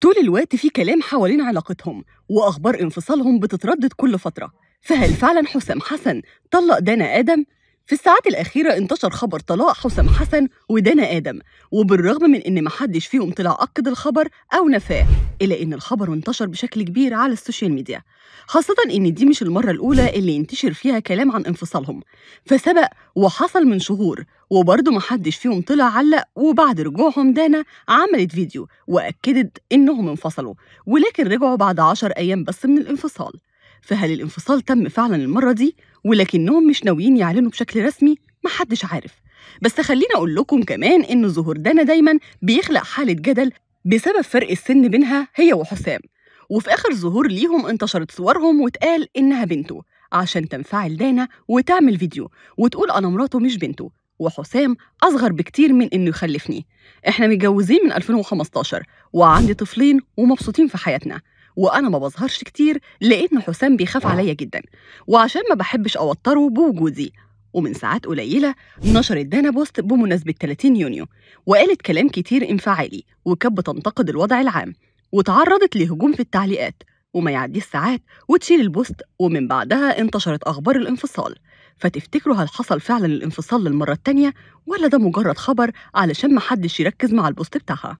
طول الوقت في كلام حوالين علاقتهم وأخبار انفصالهم بتتردد كل فترة فهل فعلا حسام حسن طلق دانا آدم؟ في الساعات الأخيرة انتشر خبر طلاق حسام حسن ودانا آدم وبالرغم من إن محدش فيهم طلع أكد الخبر أو نفاه إلا أن الخبر انتشر بشكل كبير على السوشيال ميديا خاصة أن دي مش المرة الأولى اللي ينتشر فيها كلام عن انفصالهم فسبق وحصل من شهور وبرضه محدش فيهم طلع علق وبعد رجوعهم دانا عملت فيديو وأكدت إنهم انفصلوا ولكن رجعوا بعد عشر أيام بس من الانفصال فهل الانفصال تم فعلا المرة دي ولكنهم مش ناويين يعلنوا بشكل رسمي محدش عارف بس خليني اقول لكم كمان ان ظهور دانا دايما بيخلق حاله جدل بسبب فرق السن بينها هي وحسام وفي آخر ظهور ليهم انتشرت صورهم واتقال إنها بنته عشان تنفعل دانا وتعمل فيديو وتقول أنا مراته مش بنته وحسام أصغر بكتير من إنه يخلفني إحنا متجوزين من 2015 وعندي طفلين ومبسوطين في حياتنا وأنا ما بظهرش كتير لأن حسام بيخاف عليا جدا وعشان ما بحبش أوتره بوجودي ومن ساعات قليلة نشرت دانا بوست بمناسبة 30 يونيو وقالت كلام كتير انفعالي وكانت بتنتقد الوضع العام وتعرضت لهجوم في التعليقات وما يعديش ساعات وتشيل البوست ومن بعدها انتشرت أخبار الانفصال فتفتكروا هل حصل فعلا الانفصال للمرة التانية ولا ده مجرد خبر علشان محدش يركز مع البوست بتاعها